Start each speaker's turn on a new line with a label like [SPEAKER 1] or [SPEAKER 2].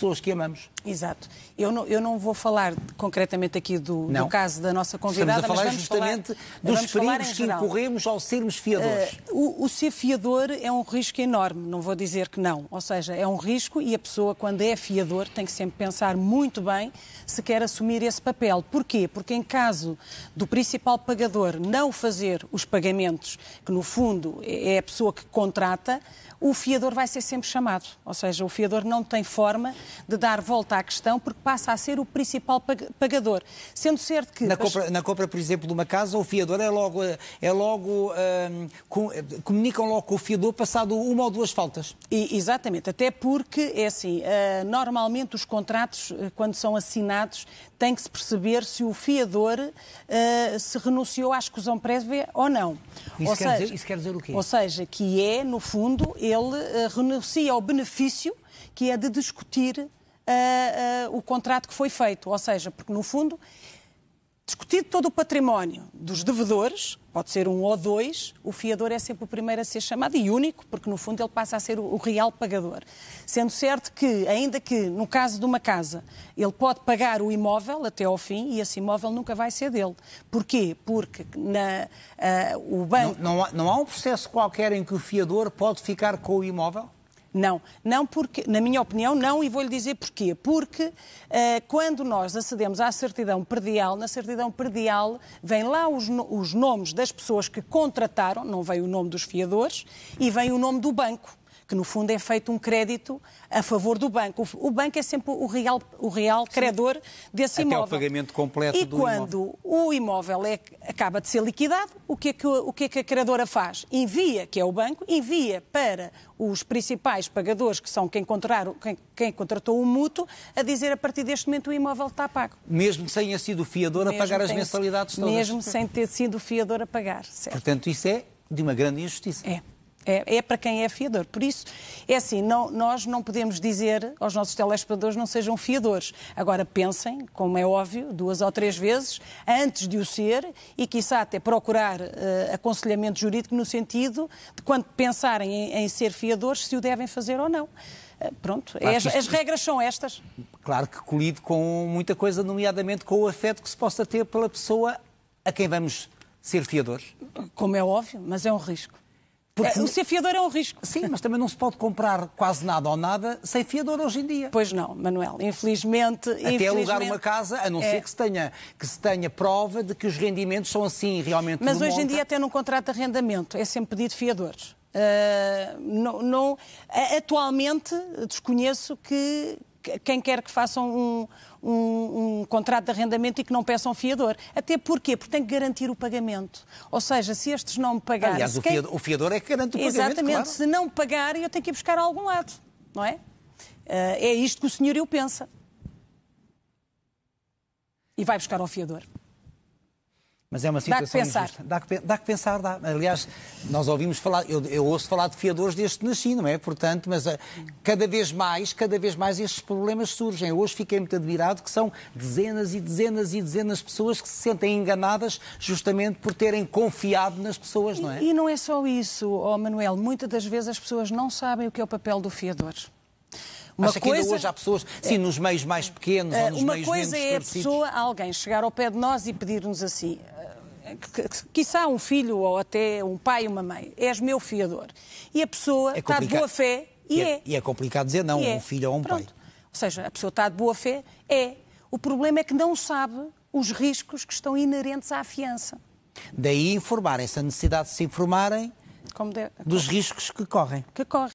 [SPEAKER 1] pessoas que amamos. Exato. Eu não, eu não vou falar concretamente aqui do, do caso da nossa convidada, Estamos a falar mas justamente falar, dos perigos que incorremos ao sermos fiadores. Uh, o, o ser fiador é um risco enorme, não vou dizer que não. Ou seja, é um risco e a pessoa, quando é fiador, tem que sempre pensar muito bem se quer assumir esse papel. Porquê? Porque em caso do principal pagador não fazer os pagamentos, que no fundo é, é a pessoa que contrata, o fiador vai ser sempre chamado. Ou seja, o fiador não tem forma de dar volta à questão, porque passa a ser o principal pagador. Sendo certo que. Na, compra,
[SPEAKER 2] na compra, por exemplo, de uma casa, o fiador é logo. É, é logo hum, com, comunicam logo com o fiador passado uma ou duas faltas.
[SPEAKER 1] E, exatamente, até porque, é assim, uh, normalmente os contratos, eh, quando são assinados, tem que se perceber se o fiador uh, se renunciou à exclusão prévia ou não. Isso, ou quer seja, dizer, isso quer dizer o quê? Ou seja, que é, no fundo, ele uh, renuncia ao benefício que é de discutir uh, uh, o contrato que foi feito. Ou seja, porque no fundo, discutido todo o património dos devedores, pode ser um ou dois, o fiador é sempre o primeiro a ser chamado e único, porque no fundo ele passa a ser o, o real pagador. Sendo certo que, ainda que no caso de uma casa, ele pode pagar o imóvel até ao fim e esse imóvel nunca vai ser dele. Porquê? Porque na, uh, o banco. Não, não, há, não há um processo qualquer em que o fiador pode ficar com o imóvel? Não, não porque, na minha opinião, não, e vou-lhe dizer porquê. Porque uh, quando nós acedemos à certidão predial, na certidão predial vem lá os, os nomes das pessoas que contrataram, não vem o nome dos fiadores, e vem o nome do banco que no fundo é feito um crédito a favor do banco. O banco é sempre o real, o real credor desse Até imóvel. Até o pagamento completo e do imóvel. E quando o imóvel é, acaba de ser liquidado, o que, é que, o que é que a credora faz? Envia, que é o banco, envia para os principais pagadores, que são quem, contrataram, quem, quem contratou o mútuo, a dizer a partir deste momento o imóvel está pago.
[SPEAKER 2] Mesmo sem ter sido fiador mesmo a pagar as mensalidades todas. Mesmo
[SPEAKER 1] sem ter sido fiador a pagar, certo.
[SPEAKER 2] Portanto, isso é de uma grande injustiça. É.
[SPEAKER 1] É, é, para quem é fiador. Por isso, é assim, não, nós não podemos dizer aos nossos telespectadores não sejam fiadores. Agora pensem, como é óbvio, duas ou três vezes antes de o ser e, quiçá, até procurar uh, aconselhamento jurídico no sentido de quando pensarem em, em ser fiadores, se o devem fazer ou não eh, pronto, claro as, isto, as, regras são
[SPEAKER 2] estas. Claro que colide com muita coisa, nomeadamente com o afeto que se possa ter pela pessoa a quem vamos ser fiadores. Como é óbvio, mas é um risco. Porque... É, o ser fiador é um risco. Sim, mas também não se pode comprar quase nada ou nada sem fiador hoje em dia. Pois não, Manuel. Infelizmente. Até infelizmente, alugar uma casa, a não é. ser que se, tenha, que se tenha prova de que os rendimentos são assim realmente. Mas hoje monta. em dia,
[SPEAKER 1] até num contrato de arrendamento, é sempre pedido fiadores. Uh, não, não, atualmente desconheço que, quem quer que façam um, um, um, contrato de arrendamento e que não peçam fiador. Até porquê? Porque tem que garantir o pagamento. Ou seja, se estes não me pagarem... Aliás, o, quem... fiador,
[SPEAKER 2] o fiador, é que garante o pagamento, Exatamente. Claro.
[SPEAKER 1] Se não pagarem, eu tenho que ir buscar a algum lado, não é? Eh, é isto que o eu pensa. E vai buscar ao fiador.
[SPEAKER 2] Mas é uma situação dá que pensar. injusta. Dá que, dá que pensar, dá. Aliás, nós ouvimos falar, eu, eu ouço falar de fiadores desde que nasci, não é? Portanto, mas eh, cada vez mais, cada vez mais estes problemas surgem. Eu hoje fiquei muito admirado que são dezenas e dezenas e dezenas de pessoas que se sentem enganadas justamente por terem confiado nas pessoas, não é? E, e
[SPEAKER 1] não é só isso, oh Manuel. Muitas das vezes as pessoas não sabem o que é o papel do fiador.
[SPEAKER 2] Uma Acha coisa... que ainda hoje há pessoas, sim, é. nos meios mais pequenos uh, ou nos Uma coisa é a pessoa,
[SPEAKER 1] alguém, chegar ao pé de nós e pedir-nos assim, quiçá um filho ou até um pai e uma mãe, és meu fiador. E a pessoa é está de boa fé e, e é, é,
[SPEAKER 2] E é complicado dizer não é. um filho ou um Pronto. pai.
[SPEAKER 1] Ou seja, a pessoa está de boa fé, é. O problema é que não sabe os riscos que estão inerentes à fiança.
[SPEAKER 2] Daí informar, essa necessidade de se informarem de... dos riscos que correm.
[SPEAKER 1] Que correm.